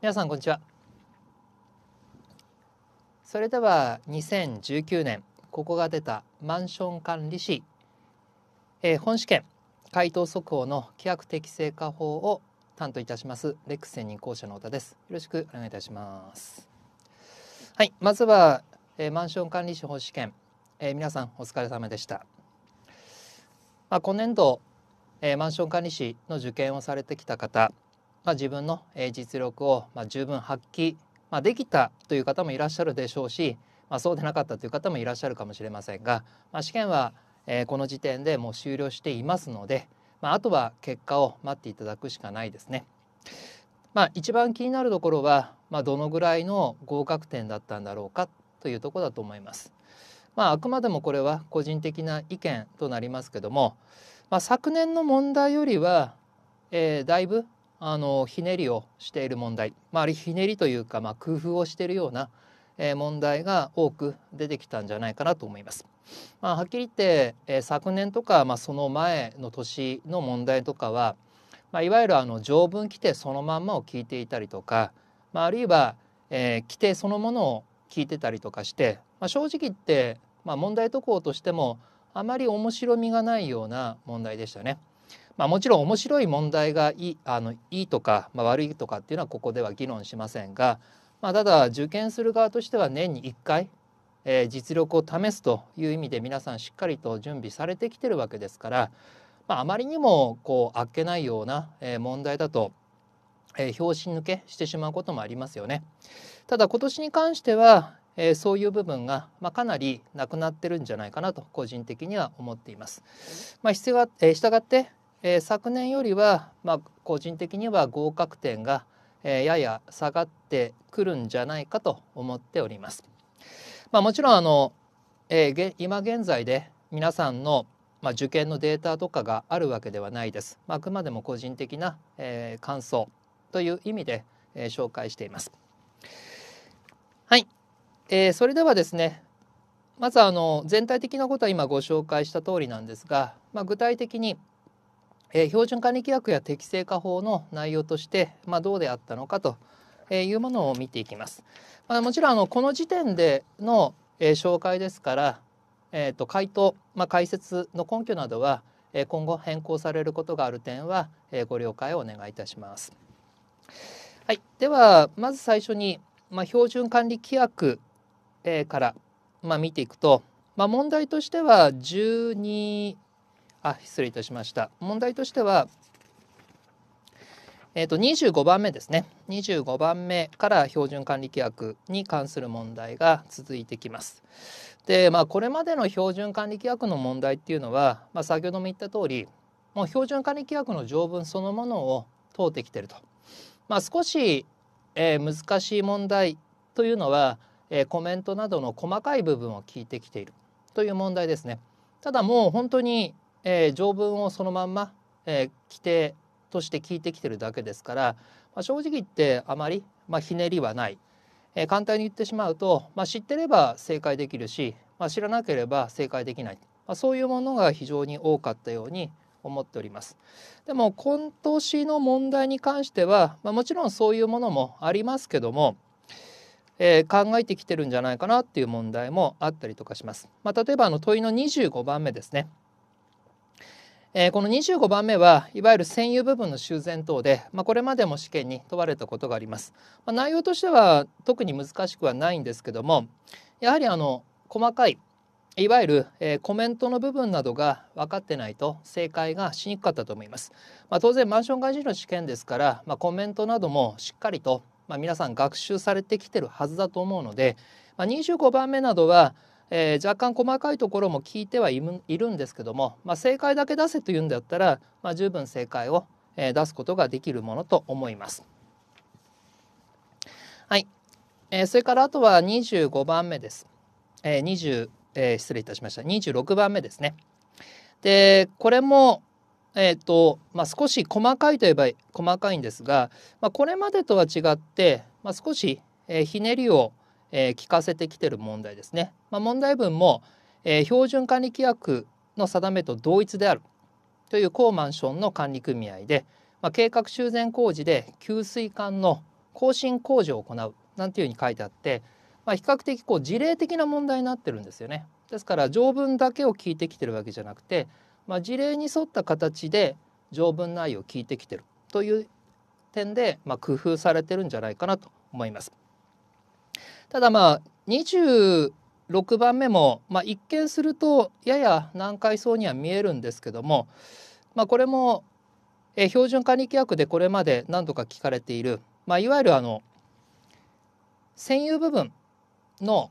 皆さんこんにちはそれでは2019年ここが出たマンション管理士、えー、本試験回答速報の規約適正化法を担当いたしますレックス専任講師の太田ですよろしくお願いいたしますはいまずは、えー、マンション管理士本試験、えー、皆さんお疲れ様でしたまあ、今年度、えー、マンション管理士の受験をされてきた方まあ、自分の実力をま十分発揮、まあ、できたという方もいらっしゃるでしょうし、まあ、そうでなかったという方もいらっしゃるかもしれませんが、ま試験はこの時点でもう終了していますので、まあ、とは結果を待っていただくしかないですね。まあ、一番気になるところは、まどのぐらいの合格点だったんだろうかというとこだと思います。まあ、あくまでもこれは個人的な意見となりますけども、まあ、昨年の問題よりは、えー、だいぶあのひねりをしている問題、まあ、あひねりというか、まあ、工夫をしているような、えー、問題が多く出てきたんじゃないかなと思います。まあ、はっきり言って、えー、昨年とか、まあ、その前の年の問題とかは、まあ、いわゆるあの条文規定そのまんまを聞いていたりとか、まあ、あるいは、えー、規定そのものを聞いてたりとかして、まあ、正直言って、まあ、問題解こうとしてもあまり面白みがないような問題でしたね。まあ、もちろん面白い問題がいいあのいいとか、まあ、悪いとかっていうのはここでは議論しませんが、まあ、ただ受験する側としては年に1回、えー、実力を試すという意味で皆さんしっかりと準備されてきてるわけですから、まあ、あまりにもこうあっけないような、え問題だと、えー、表紙抜けしてしまうこともありますよね。ただ今年に関しては、えー、そういう部分が、まあ、かなりなくなってるんじゃないかなと個人的には思っています。まあ、必要が、え従ってえ昨年よりは、まあ、個人的には合格点が、えやや下がってくるんじゃないかと思っております。まあ、もちろんあの、えー、今現在で皆さんの、まあ、受験のデータとかがあるわけではないです。まあ、あくまでも個人的な、えー、感想という意味で、えー、紹介しています。はい、えー、それではですねまずあの全体的なことは今ご紹介した通りなんですが、まあ、具体的にえー、標準管理規約や適正化法の内容として、まあ、どうであったのかというものを見ていきます。まあ、もちろんあのこの時点での、えー、紹介ですから、えーと、回答、まあ、解説の根拠などは、えー、今後変更されることがある点は、えー、ご了解をお願いいたします。はい、ではまず最初に、まあ、標準管理規約、えー、から、まあ、見ていくと、まあ、問題としては12あ失礼いたしました問題としてはえっと25番目ですね25番目から標準管理規約に関する問題が続いてきます。でまあこれまでの標準管理規約の問題っていうのは、まあ、先ほども言った通りもう標準管理規約の条文そのものを通ってきてると。まあ、少し、えー、難しい問題というのは、えー、コメントなどの細かい部分を聞いてきているという問題ですね。ただもう本当にえー、条文をそのまんま、えー、規定として聞いてきてるだけですから、まあ、正直言ってあまり、まあ、ひねりはない、えー、簡単に言ってしまうと、まあ、知ってれば正解できるし、まあ、知らなければ正解できない、まあ、そういうものが非常に多かったように思っておりますでも今年の問題に関しては、まあ、もちろんそういうものもありますけども、えー、考えてきてるんじゃないかなっていう問題もあったりとかします。まあ、例えばあの問いの25番目ですねえー、この25番目はいわゆる占有部分の修繕等で、まあ、これまでも試験に問われたことがあります。まあ、内容としては特に難しくはないんですけどもやはりあの細かいいわゆる、えー、コメントの部分などが分かってないと正解がしにくかったと思います。まあ、当然マンション外人の試験ですから、まあ、コメントなどもしっかりと、まあ、皆さん学習されてきてるはずだと思うので、ま25番目などはえー、若干細かいところも聞いてはいるんですけども、まあ、正解だけ出せというんだったら、まあ、十分正解をえ出すことができるものと思います。はい、えー、それからあとは25番目です。えー、20、えー、失礼いたしました。26番目ですね。で、これも、えっ、ー、と、まあ、少し細かいといえば細かいんですが、まあ、これまでとは違って、まあ、少し、えー、ひねりをえー、聞かせてきてる問題ですね。まあ、問題文も、えー、標準管理規約の定めと同一であるという高マンションの管理組合で、まあ、計画修繕工事で給水管の更新工事を行うなんていうふうに書いてあって、まあ、比較的こう事例的な問題になってるんですよね。ですから条文だけを聞いてきてるわけじゃなくて、まあ、事例に沿った形で条文内容を聞いてきてるという点で、まあ、工夫されてるんじゃないかなと思います。ただまあ26番目も、まあ、一見するとやや難解そうには見えるんですけども、まあ、これも標準管理規約でこれまで何度か聞かれている、まあ、いわゆるあの占有部分の、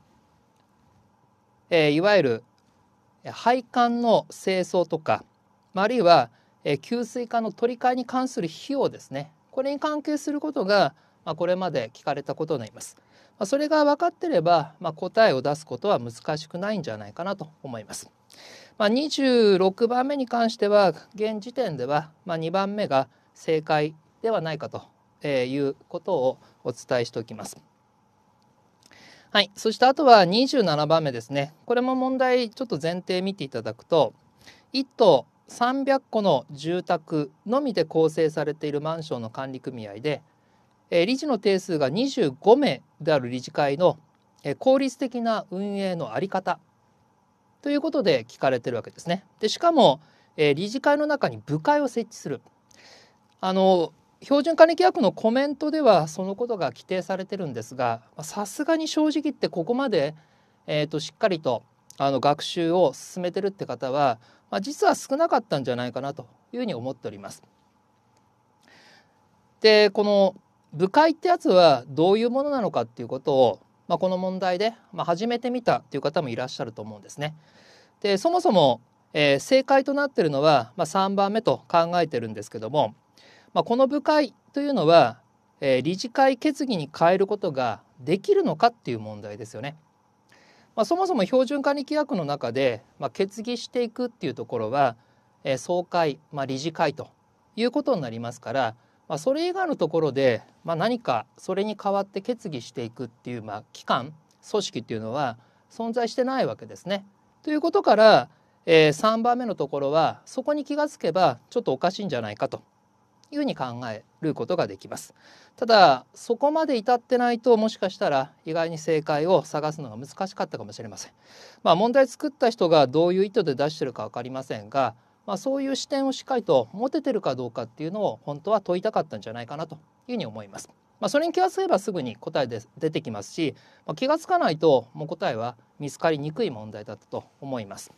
えいわゆる配管の清掃とか、まあ、あるいは、え給水管の取り替えに関する費用ですねこれに関係することが、まあ、これまで聞かれたことになります。まそれが分かってれば、ま答えを出すことは難しくないんじゃないかなと思います。ま26番目に関しては現時点では、ま2番目が正解ではないかということをお伝えしておきます。はい、そしてあとは27番目ですねこれも問題ちょっと前提見ていただくと1棟300戸の住宅のみで構成されているマンションの管理組合でえ理事の定数が25名である理事会の、え効率的な運営の在り方ということで聞かれてるわけですね。でしかも、え理事会の中に部会を設置する。あの標準管理規約のコメントではそのことが規定されてるんですがさすがに正直言ってここまで、えーとしっかりとあの学習を進めてるって方は、まあ、実は少なかったんじゃないかなというふうに思っております。でこの部会ってやつはどういうものなのかっていうことを、まあ、この問題で、まあ、始めてみたっていう方もいらっしゃると思うんですね。でそもそも、えー、正解となってるのは、まあ、3番目と考えてるんですけども、まあ、この部会というのは、えー、理事会決議に変えることができるのかっていう問題ですよね。まあ、そもそも標準管理規約の中で、まあ、決議していくっていうところは、えー、総会、まあ、理事会ということになりますから、まあ、それ以外のところで、まあ、何かそれに代わって決議していくっていう、まあ、機関組織っていうのは存在してないわけですね。ということから、えー、3番目のところはそこに気がつけばちょっとおかしいんじゃないかというふうに考えることができます。ただそこまで至ってないともしかしたら意外に正解を探すのが難しかったかもしれません。まあ、問題作った人がどういう意図で出してるか分かりませんがまあ、そういう視点をしっかりと持ててるかどうかっていうのを本当は問いたかったんじゃないかなというふうに思います。まあ、それに気がつけばすぐに答えで出てきますし、まあ、気がつかないともう答えは見つかりにくい問題だったと思います。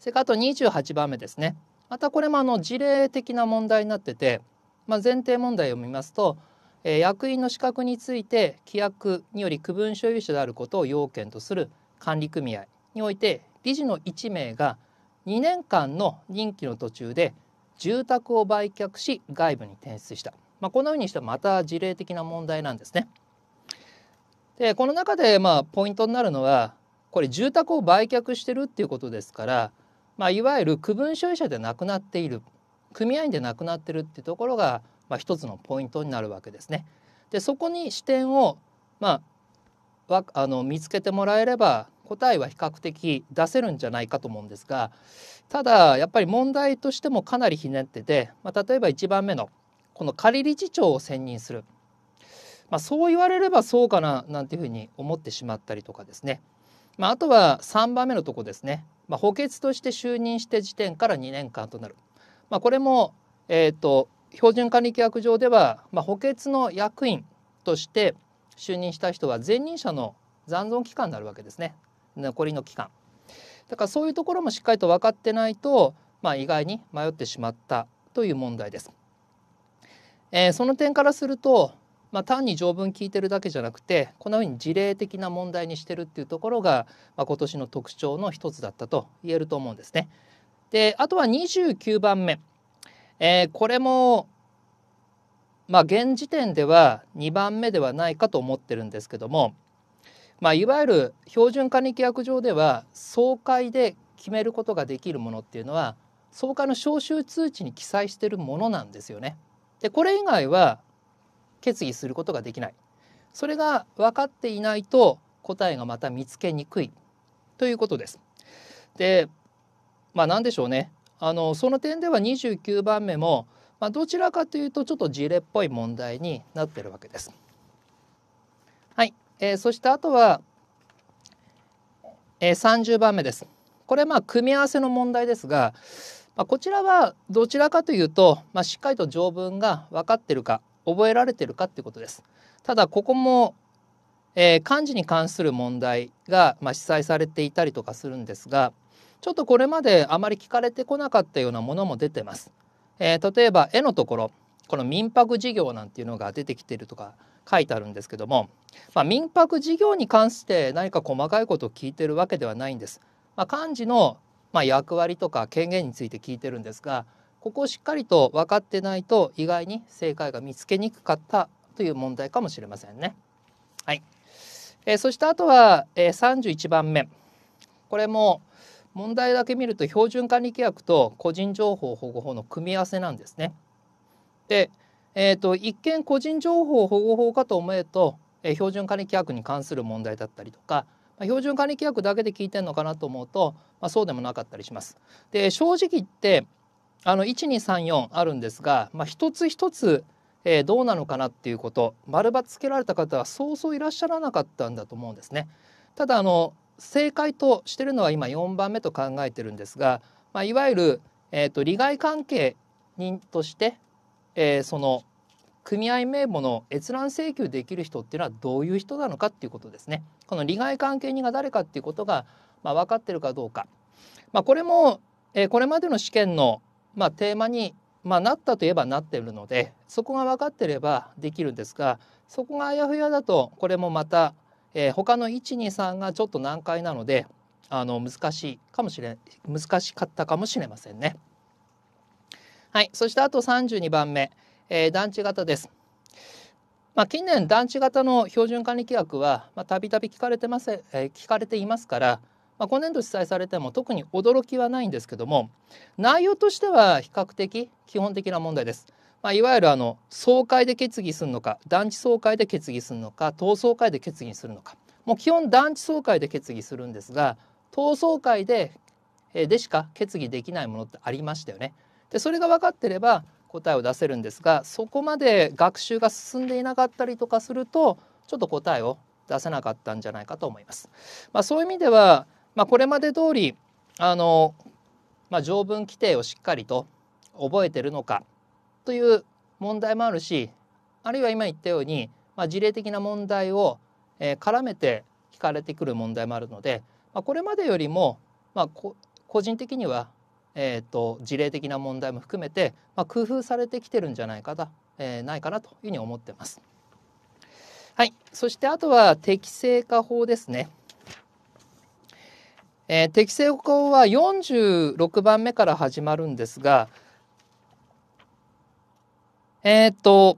それからあと28番目ですね。またこれもあの事例的な問題になってて、まあ、前提問題を見ますと、えー、役員の資格について規約により区分所有者であることを要件とする管理組合において理事の1名が2年間の任期の途中で住宅を売却し外部に転出した、まあ、このようにしてまた事例的な問題なんですね。でこの中でまあポイントになるのはこれ住宅を売却してるっていうことですから、まあ、いわゆる区分所有者でなくなっている組合員でなくなってるっていうところが、まあ、一つのポイントになるわけですね。でそこに視点を、まあ、あの見つけてもらえれば答えは比較的出せるんじゃないかと思うんですがただやっぱり問題としてもかなりひねってて、まあ、例えば1番目のこの仮理事長を選任する、まあ、そう言われればそうかななんていうふうに思ってしまったりとかですね、まあ、あとは3番目のとこですね、まあ、補欠として就任して時点から2年間となる、まあ、これも、えーと、標準管理規約上では、まあ、補欠の役員として就任した人は前任者の残存期間になるわけですね。残りの期間だからそういうところもしっかりと分かってないと、まあ、意外に迷ってしまったという問題です。えー、その点からすると、まあ、単に条文聞いてるだけじゃなくてこのように事例的な問題にしてるっていうところが、まあ、今年の特徴の一つだったと言えると思うんですね。であとは29番目、えー、これもまあ現時点では2番目ではないかと思ってるんですけどもまあ、いわゆる標準管理規約上では総会で決めることができるものっていうのは総会の招集通知に記載しているものなんですよね。でこれ以外は決議することができない。それが分かっていないと答えがまた見つけにくいということです。でまあ何でしょうねあのその点では29番目も、まあ、どちらかというとちょっと事例っぽい問題になってるわけです。えー、そしてあとは、えー、30番目です。これまあ組み合わせの問題ですが、まあ、こちらはどちらかというと、まあ、しっかりと条文が分かってるか覚えられてるかっていうことです。ただここも、えー、漢字に関する問題が、まあ、記載されていたりとかするんですがちょっとこれまであまり聞かれてこなかったようなものも出てます。えー、例えば絵のところこの民泊事業なんていうのが出てきてるとか書いてあるんですけども、まあ、民泊事業に関して何か細かいことを聞いてるわけではないんです。まあ、幹事のまあ、役割とか権限について聞いてるんですがここをしっかりと分かってないと意外に正解が見つけにくかったという問題かもしれませんね。はいえー、そしてあとは、えー、31番目これも問題だけ見ると標準管理規約と個人情報保護法の組み合わせなんですね。でえーと、一見個人情報保護法かと思えと、えー、標準管理規約に関する問題だったりとか、まあ、標準管理規約だけで聞いてるのかなと思うと、まあ、そうでもなかったりします。で正直言ってあの1234あるんですが、まあ、一つ一つ、えー、どうなのかなっていうこと丸抜つけられた方はそうそういらっしゃらなかったんだと思うんですね。ただあの正解としてるのは今4番目と考えてるんですが、まあ、いわゆる、えーと利害関係人としてえー、その組合名簿の閲覧請求できる人っていうのはどういう人なのかっていうことですね。この利害関係人が誰かっていうことが、まあ、分かってるかどうか。まあ、これも、えー、これまでの試験の、まあ、テーマに、まあ、なったといえばなっているのでそこが分かってればできるんですがそこがあやふやだとこれもまた、えー、他の123がちょっと難解なのであの難しいかもしれ難しかったかもしれませんね。はい、そしてあと32番目、えー、団地型です。まあ、近年団地型の標準管理規約はたびたび聞かれてます、えー、聞かれていますから、まあ、今年度記載されても特に驚きはないんですけども内容としては比較的基本的な問題です。まあ、いわゆるあの総会で決議するのか団地総会で決議するのか党総会で決議するのかもう基本団地総会で決議するんですが党総会ででしか決議できないものってありましたよね。でそれが分かってれば答えを出せるんですがそこまで学習が進んでいなかったりとかするとちょっと答えを出せなかったんじゃないかと思います。まあ、そういう意味では、まあ、これまで通りあの、まあ、条文規定をしっかりと覚えてるのかという問題もあるしあるいは今言ったように、まあ、事例的な問題を、え絡めて聞かれてくる問題もあるので、まあ、これまでよりも、まあ、個人的にはえーと、事例的な問題も含めて、まあ、工夫されてきてるんじゃないかな,、えー、ないかなというふうに思ってます。はい、そしてあとは適正化法ですね。えー、適正化法は46番目から始まるんですがえっ、と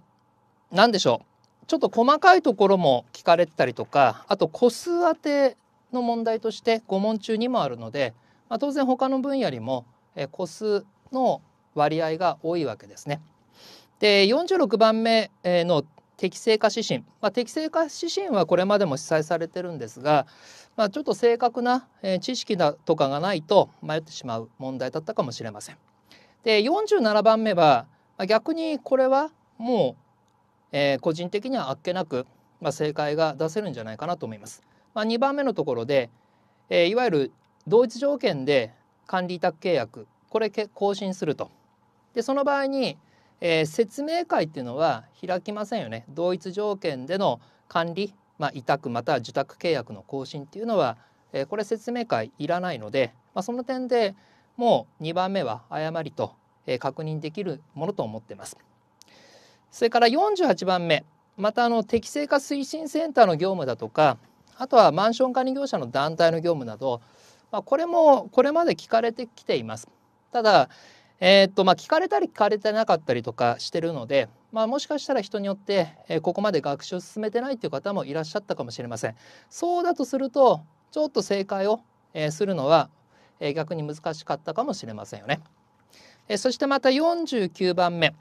何でしょうちょっと細かいところも聞かれてたりとかあと個数当ての問題として5問中にもあるので、まあ、当然他の分野よりも個数の割合が多いわけですね。で46番目の適正化指針、まあ、適正化指針はこれまでも記載されてるんですが、まあ、ちょっと正確な知識だとかがないと迷ってしまう問題だったかもしれません。で47番目は逆にこれはもう、え個人的にはあっけなく、ま正解が出せるんじゃないかなと思います。まあ、2番目のところで、えいわゆる同一条件で管理委託契約これ更新すると。でその場合に、えー、説明会っていうのは開きませんよね。同一条件での管理、まあ、委託または受託契約の更新っていうのは、えー、これ説明会いらないので、まあ、その点でもう2番目は誤りと、えー、確認できるものと思ってます。それから48番目またあの適正化推進センターの業務だとかあとはマンション管理業者の団体の業務などまあ、これもこれまで聞かれてきています。ただ、えー、っとまあ、聞かれたり聞かれてなかったりとかしてるので、まあ、もしかしたら人によって、えここまで学習を進めてないという方もいらっしゃったかもしれません。そうだとするとちょっと正解を、えするのは、え逆に難しかったかもしれませんよね。えそしてまた49番目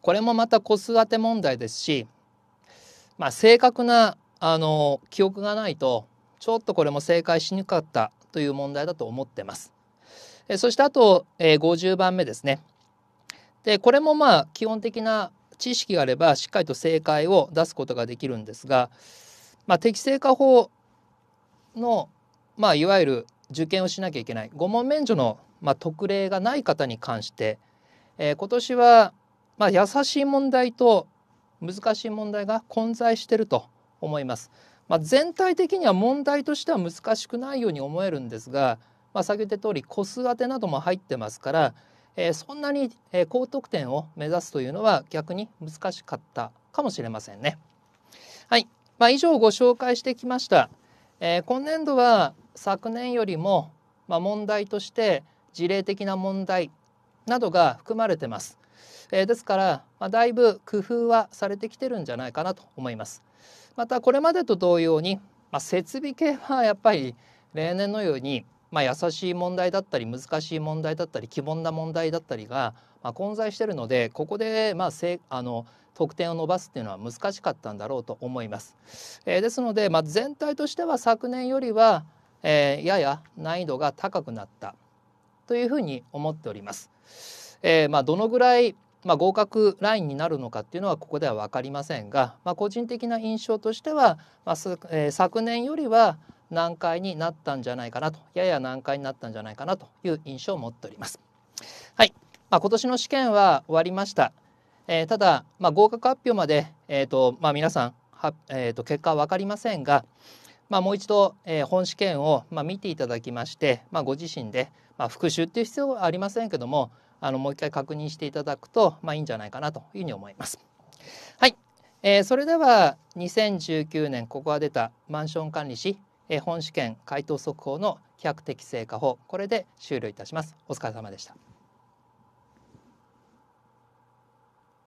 これもまた子育て問題ですし、まあ、正確なあの記憶がないとちょっとこれも正解しにくかったという問題だと思ってます。えそしてあと、え50番目ですね。でこれもまあ基本的な知識があればしっかりと正解を出すことができるんですが、まあ、適正化法の、まあ、いわゆる受験をしなきゃいけない5問免除の、まあ、特例がない方に関して、えー、今年は、まあ、優しい問題と難しい問題が混在していると思います。まあ、全体的には問題としては難しくないように思えるんですが、まあ、先ほど言った通り個数当てなども入ってますから、えー、そんなに高得点を目指すというのは逆に難しかったかもしれませんね。はい、まあ、以上ご紹介してきました。えー、今年度は昨年よりも、まあ、問題として事例的な問題などが含まれてます。えー、ですから、まあ、だいぶ工夫はされてきてるんじゃないかなと思います。またこれまでと同様に、まあ、設備系はやっぱり例年のように、まあ、優しい問題だったり難しい問題だったり希望な問題だったりが、まあ、混在してるのでここで、まあ、せあの得点を伸ばすっていうのは難しかったんだろうと思います。えー、ですので、まあ、全体としては昨年よりは、えー、やや難易度が高くなったというふうに思っております。えー、まあ、どのぐらいまあ、合格ラインになるのかっていうのはここでは分かりませんが、まあ、個人的な印象としては、まあえー、昨年よりは難解になったんじゃないかなとやや難解になったんじゃないかなという印象を持っております。はい、まあ、今年の試験は終わりました。えー、ただ、まあ、合格発表まで、えーとまあ、皆さんは、えー、と結果は分かりませんが、まあ、もう一度、えー、本試験を、まあ、見ていただきまして、まあ、ご自身で、まあ、復習っていう必要はありませんけども、あのもう一回確認していただくと、まあ、いいんじゃないかなというふうに思います。はい、えー、それでは2019年ここが出たマンション管理士、えー、本試験回答速報の規約適正化法これで終了いたします。お疲れ様でした。